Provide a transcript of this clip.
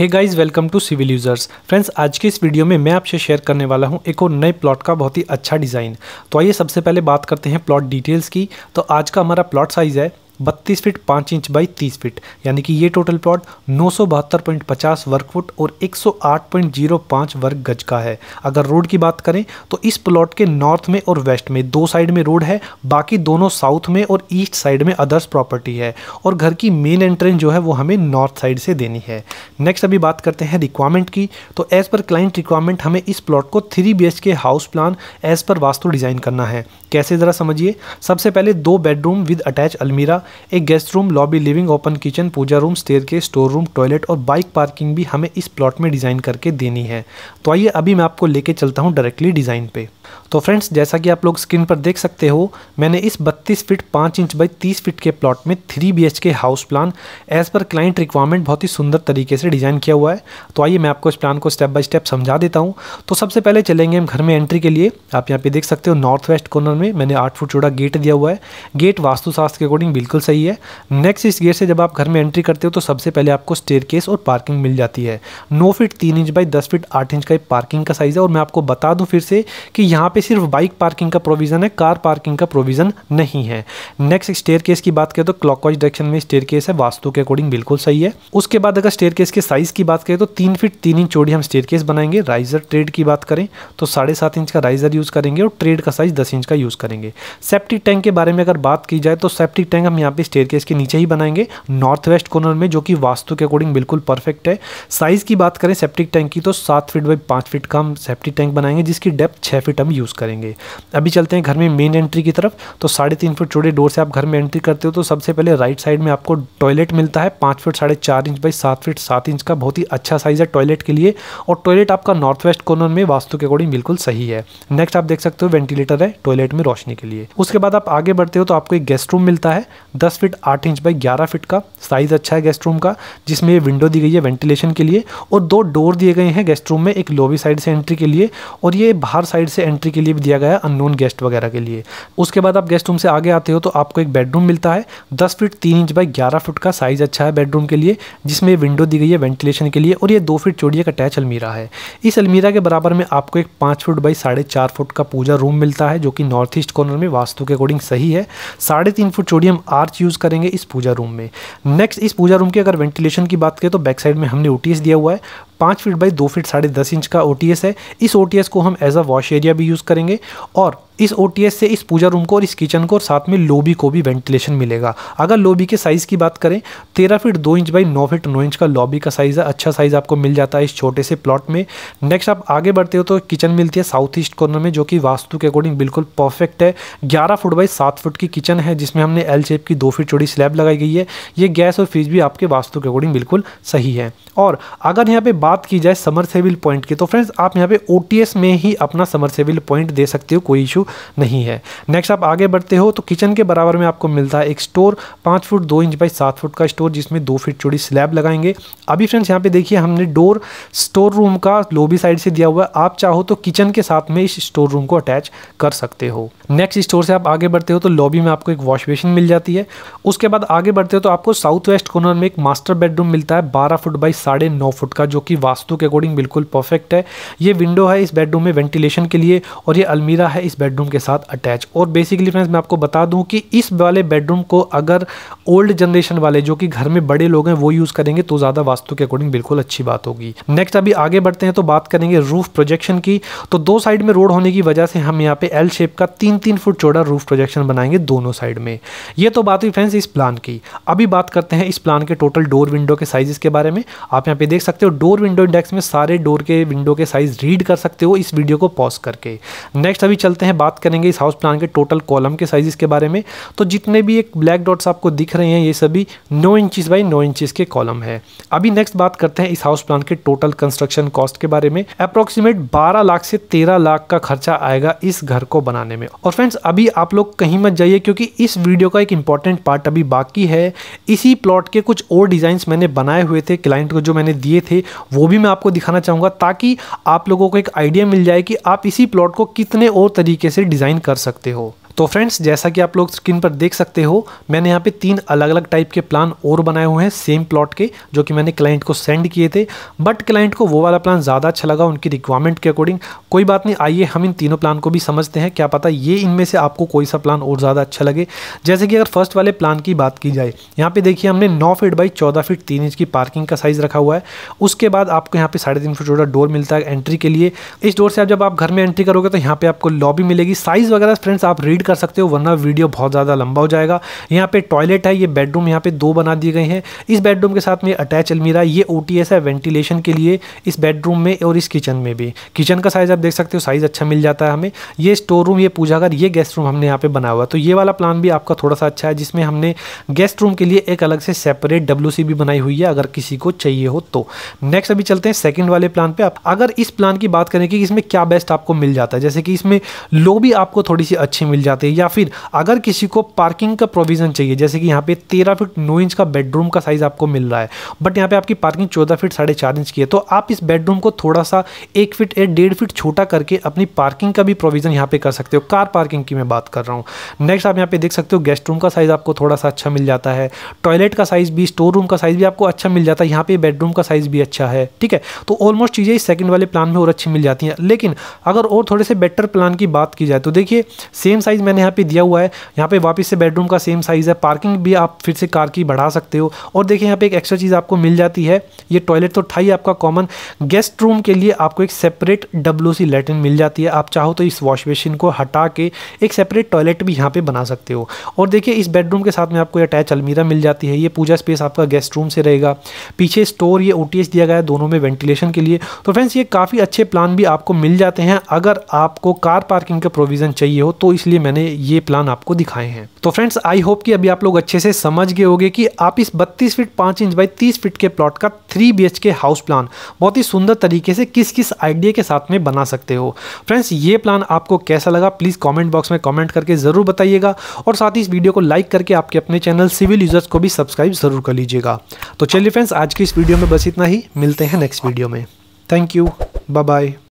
hey guys welcome to civil users friends आज के इस वीडियो में मैं आपसे शेयर करने वाला हूं एक और नए प्लॉट का बहुत ही अच्छा डिज़ाइन तो आइए सबसे पहले बात करते हैं प्लॉट डिटेल्स की तो आज का हमारा प्लॉट साइज़ है बत्तीस फीट पाँच इंच बाई तीस फीट यानी कि ये टोटल प्लॉट नौ वर्ग फुट और 108.05 वर्ग गज का है अगर रोड की बात करें तो इस प्लॉट के नॉर्थ में और वेस्ट में दो साइड में रोड है बाकी दोनों साउथ में और ईस्ट साइड में अदर्स प्रॉपर्टी है और घर की मेन एंट्रेंस जो है वो हमें नॉर्थ साइड से देनी है नेक्स्ट अभी बात करते हैं रिक्वायरमेंट की तो एज़ पर क्लाइंट रिक्वायरमेंट हमें इस प्लॉट को three B K house plan as per vastu design करना है कैसे ज़रा समझिए सबसे पहले दो बेडरूम विद अटैच अलमीरा एक guest room lobby living open kitchen puja room stair के स्टोर रूम टॉयलेट और बाइक पार्किंग भी हमें इस प्लॉट में डिज़ाइन करके देनी है तो आइए अभी मैं आपको लेके चलता हूँ डायरेक्टली डिज़ाइन पे तो फ्रेंड्स जैसा कि आप लोग स्क्रीन पर देख सकते हो मैंने इस 32 फीट 5 इंच बाई 30 फीट के प्लॉट में 3 K house plan as per client requirement बहुत ही सुंदर तरीके से डिज़ाइन किया हुआ है तो आइए मैं आपको इस प्लान को स्टेप बाय स्टेप समझा देता हूँ तो सबसे पहले चलेंगे हम घर में एंट्री के लिए आप यहाँ पे देख सकते हो नॉर्थ वेस्ट कॉर्नर में मैंने आठ फुट चौड़ा गेट दिया हुआ है गेट वास्तुशास्त्र के अकॉर्डिंग बिल्कुल सही है नेक्स्ट इस गेट से जब आप घर में एंट्री करते हो तो सबसे पहले आपको स्टेयर और पार्किंग मिल जाती है नौ फीट तीन इंच बाई दस फीट आठ इंच का पार्किंग का साइज़ है और मैं आपको बता दूँ फिर से कि यहाँ यहाँ पे सिर्फ बाइक पार्किंग का प्रोविज़न है कार पार्किंग का प्रोविज़न नहीं है नेक्स्ट स्टेयर केस की बात करें तो क्लॉकवाइज डायरेक्शन में स्टेयर केस है वास्तु के अकॉर्डिंग बिल्कुल सही है उसके बाद अगर स्टेयर केस के साइज़ की बात करें तो तीन फीट तीन इंच चौड़ी हम स्टेयर केस बनाएंगे राइजर ट्रेड की बात करें तो साढ़े सात इंच का राइजर यूज़ करेंगे और ट्रेड का साइज़ दस इंच का यूज़ करेंगे सेप्टिक टैंक के बारे में अगर बात की जाए तो सेप्टिक टैंक हम यहाँ पे स्टेयर केस के नीचे ही बनाएंगे नॉर्थ वेस्ट कॉर्नर में जो कि वास्तु के अकॉर्डिंग बिल्कुल परफेक्ट है साइज़ की बात करें सेप्टिक टैंक की तो सात फीट बाई पाँच फीट का हम सेप्टिक टैंक बनाएंगे जिसकी डेप्थ छः फीट हम हम यूज़ करेंगे अभी चलते हैं घर में मेन एंट्री की तरफ तो साढ़े तीन फुट चौड़े डोर से आप घर में एंट्री करते हो तो सबसे पहले राइट साइड में आपको टॉयलेट मिलता है पाँच फीट साढ़े चार इंच बाई सात फिट सात इंच का बहुत ही अच्छा साइज़ है टॉयलेट के लिए और टॉयलेट आपका नॉर्थ वेस्ट कॉर्नर में वास्तु के अकॉर्डिंग बिल्कुल सही है नेक्स्ट आप देख सकते हो वेंटिलेटर है टॉयलेट में रोशनी के लिए उसके बाद आप आगे बढ़ते हो तो आपको एक गेस्ट रूम मिलता है दस फिट आठ इंच बाई ग्यारह फिट का साइज़ अच्छा है गेस्ट रूम का जिसमें विंडो दी गई है वेंटिलेशन के लिए और दो डोर दिए गए हैं गेस्ट रूम में एक लोबी साइड से एंट्री के लिए और ये बाहर साइड से एंट्री के लिए भी दिया गया है अननोन गेस्ट वगैरह के लिए उसके बाद आप गेस्ट रूम से आगे आते हो तो आपको एक बेडरूम मिलता है दस फीट तीन इंच बाई ग्यारह फुट का साइज़ अच्छा है बेडरूम के लिए जिसमें विंडो दी गई है वेंटिलेशन के लिए और ये दो फीट चौड़ी का अटैच अलमीरा है इस अलमीरा के बराबर में आपको एक पाँच फुट बाई साढ़े चार फुट का पूजा रूम मिलता है जो कि नॉर्थ ईस्ट कॉर्नर में वास्तु के अकॉर्डिंग सही है साढ़े तीन फुट चोड़ी हम आर्च यूज़ करेंगे इस पूजा रूम में नेक्स्ट इस पूजा रूम की अगर वेंटिलेशन की बात करें तो बैक साइड में हमने ओटीएस दिया हुआ है पाँच फीट बाई दो फीट साढ़े दस इंच का ओ है इस ओ को हम एज अ वॉश एरिया भी यूज़ करेंगे और इस ओ से इस पूजा रूम को और इस किचन को और साथ में लोबी को भी वेंटिलेशन मिलेगा अगर लोबी के साइज़ की बात करें तेरह फीट दो इंच बाई नौ फीट नौ इंच का लॉबी का साइज़ है अच्छा साइज़ आपको मिल जाता है इस छोटे से प्लॉट में नेक्स्ट आप आगे बढ़ते हो तो किचन मिलती है साउथ ईस्ट कॉर्नर में जो कि वास्तु के अकॉर्डिंग बिल्कुल परफेक्ट है ग्यारह फुट बाई सात फुट की किचन है जिसमें हमने एल शेप की दो फीट चौड़ी स्लैब लगाई गई है ये गैस और फ्रिज भी आपके वास्तु के अकॉर्डिंग बिल्कुल सही है और अगर यहाँ पे बात की जाए समर सेविल पॉइंट की तो फ्रेंड्स आप यहाँ पे ओ में ही अपना समर सेविल पॉइंट दे सकते हो कोई इशू नहीं है नेक्स्ट आप आगे बढ़ते हो तो किचन के बराबर में आपको मिलता है एक स्टोर पाँच फुट दो इंच बाई सात फुट का स्टोर जिसमें दो फीट चौड़ी स्लैब लगाएंगे अभी फ्रेंड्स यहाँ पे देखिए हमने डोर स्टोर रूम का लोबी साइड से दिया हुआ है आप चाहो तो किचन के साथ में इस स्टोर रूम को अटैच कर सकते हो नेक्स्ट स्टोर से आप आगे बढ़ते हो तो लॉबी में आपको एक वॉश बेसिन मिल जाती है उसके बाद आगे बढ़ते हो तो आपको साउथ वेस्ट कॉर्नर में एक मास्टर बेडरूम मिलता है बारह फुट बाई साढ़े नौ फुट का जो कि वास्तु के अकॉर्डिंग बिल्कुल परफेक्ट है ये विंडो है इस बेडरूम में वेंटिलेशन के लिए और ये अलमीरा है इस बेडरूम बेडरूम के साथ अटैच और बेसिकली फ्रेंड्स मैं आपको बता दूं कि इस वाले बेडरूम को अगर ओल्ड जनरेशन वाले जो कि घर में बड़े लोग हैं वो यूज़ करेंगे तो ज़्यादा वास्तु के अकॉर्डिंग बिल्कुल अच्छी बात होगी नेक्स्ट अभी आगे बढ़ते हैं तो बात करेंगे रूफ प्रोजेक्शन की तो दो साइड में रोड होने की वजह से हम यहाँ पे एल शेप का तीन तीन फुट चौड़ा रूफ प्रोजेक्शन बनाएंगे दोनों साइड में ये तो बात हुई फ्रेंड्स इस प्लान की अभी बात करते हैं इस प्लान के टोटल डोर विंडो के साइज़ के बारे में आप यहाँ पे देख सकते हो डोर विंडो इंडेक्स में सारे डोर के विंडो के साइज रीड कर सकते हो इस वीडियो को पॉज करके नेक्स्ट अभी चलते हैं बात करेंगे इस हाउस प्लान के टोटल कॉलम के साइज़ के बारे में तो जितने भी एक ब्लैक डॉट्स आपको दिख रहे हैं ये सभी नौ इंचज़ बाई नौ इंचज़ के कॉलम है अभी नेक्स्ट बात करते हैं इस हाउस प्लान के टोटल कंस्ट्रक्शन कॉस्ट के बारे में अप्रोक्सीमेट बारह लाख से तेरह लाख का खर्चा आएगा इस घर को बनाने में और फ्रेंड्स अभी आप लोग कहीं मत जाइए क्योंकि इस वीडियो का एक इंपॉर्टेंट पार्ट अभी बाकी है इसी प्लॉट के कुछ और डिज़ाइंस मैंने बनाए हुए थे क्लाइंट को जो मैंने दिए थे वो भी मैं आपको दिखाना चाहूँगा ताकि आप लोगों को एक आइडिया मिल जाए कि आप इसी प्लॉट को कितने और तरीके तरीके से डिज़ाइन कर सकते हो तो फ्रेंड्स जैसा कि आप लोग स्क्रीन पर देख सकते हो मैंने यहाँ पे तीन अलग अलग टाइप के प्लान और बनाए हुए हैं सेम प्लॉट के जो कि मैंने क्लाइंट को सेंड किए थे बट क्लाइंट को वो वाला प्लान ज़्यादा अच्छा लगा उनकी रिक्वायरमेंट के अकॉर्डिंग कोई बात नहीं आइए हम इन तीनों प्लान को भी समझते हैं क्या पता ये इनमें से आपको कोई सा प्लान और ज़्यादा अच्छा लगे जैसे कि अगर फर्स्ट वाले प्लान की बात की जाए यहाँ पर देखिए हमने नौ फीट बाई चौदह फीट तीन इंच की पार्किंग का साइज़ रखा हुआ है उसके बाद आपको यहाँ पर साढ़े तीन फीट डोर मिलता है एंट्री के लिए इस डोर से आप जब आप घर में एंट्री करोगे तो यहाँ पर आपको लॉबी मिलेगी साइज़ वगैरह फ्रेंड्स आप रीड कर सकते हो वरना वीडियो बहुत ज़्यादा लंबा हो जाएगा यहाँ पे टॉयलेट है ये बेडरूम यहाँ पे दो बना दिए गए हैं इस बेडरूम के साथ में अटैच अलमीरा ये ओ है वेंटिलेशन के लिए इस बेडरूम में और इस किचन में भी किचन का साइज़ आप देख सकते हो साइज़ अच्छा मिल जाता है हमें ये स्टोर रूम ये पूजा घर ये गेस्ट रूम हमने यहाँ पर बना हुआ तो ये वाला प्लान भी आपका थोड़ा सा अच्छा है जिसमें हमने गेस्ट रूम के लिए एक अलग से सेपरेट डब्ल्यू भी बनाई हुई है अगर किसी को चाहिए हो तो नेक्स्ट अभी चलते हैं सेकेंड वाले प्लान पर अगर इस प्लान की बात करें कि इसमें क्या बेस्ट आपको मिल जाता है जैसे कि इसमें लो भी आपको थोड़ी सी अच्छी मिल जाती जाते हैं या फिर अगर किसी को पार्किंग का प्रोविज़न चाहिए जैसे कि यहाँ पे तेरह फीट नौ इंच का बेडरूम का साइज़ आपको मिल रहा है बट यहाँ पे आपकी पार्किंग चौदह फीट साढ़े चार इंच की है तो आप इस बेडरूम को थोड़ा सा एक फीट या डेढ़ फीट छोटा करके अपनी पार्किंग का भी प्रोविज़न यहाँ पर कर सकते हो कार पार्किंग की मैं बात कर रहा हूँ नेक्स्ट आप यहाँ पर देख सकते हो गेस्ट रूम का साइज़ आपको थोड़ा सा अच्छा मिल जाता है टॉयलेट का साइज़ भी स्टोर रूम का साइज़ भी आपको अच्छा मिल जाता है यहाँ पे बेडरूम का साइज़ भी अच्छा है ठीक है तो ऑलमोस्ट चीज़ें इस सेकंड वाले प्लान में और अच्छी मिल जाती हैं लेकिन अगर और थोड़े से बेटर प्लान की बात की जाए तो देखिए सेम साइज़ साइज़ मैंने यहाँ पे दिया हुआ है यहाँ पे वापस से बेडरूम का सेम साइज़ है पार्किंग भी आप फिर से कार की बढ़ा सकते हो और देखिए यहाँ पे एक एक्स्ट्रा चीज़ आपको मिल जाती है ये टॉयलेट तो था ही आपका कॉमन गेस्ट रूम के लिए आपको एक सेपरेट डब्ल्यू सी लेटरिन मिल जाती है आप चाहो तो इस वॉश बेसिन को हटा के एक सेपरेट टॉयलेट भी यहाँ पर बना सकते हो और देखिए इस बेडरूम के साथ में आपको अटैच अलमीरा मिल जाती है ये पूजा स्पेस आपका गेस्ट रूम से रहेगा पीछे स्टोर ये ओ दिया गया है दोनों में वेंटिलेशन के लिए तो फ्रेंड्स ये काफ़ी अच्छे प्लान भी आपको मिल जाते हैं अगर आपको कार पार्किंग का प्रोविज़न चाहिए हो तो इसलिए मैंने ये प्लान आपको दिखाए हैं तो फ्रेंड्स आई होप कि अभी आप लोग अच्छे से समझ गए होंगे कि आप इस 32 फीट 5 इंच बाई 30 फीट के प्लॉट का 3 बी के हाउस प्लान बहुत ही सुंदर तरीके से किस किस आइडिया के साथ में बना सकते हो फ्रेंड्स ये प्लान आपको कैसा लगा प्लीज़ कॉमेंट बॉक्स में कॉमेंट करके ज़रूर बताइएगा और साथ ही इस वीडियो को लाइक करके आपके अपने चैनल सिविल यूजर्स को भी सब्सक्राइब ज़रूर कर लीजिएगा तो चलिए फ्रेंड्स आज की इस वीडियो में बस इतना ही मिलते हैं नेक्स्ट वीडियो में थैंक यू बाय बाय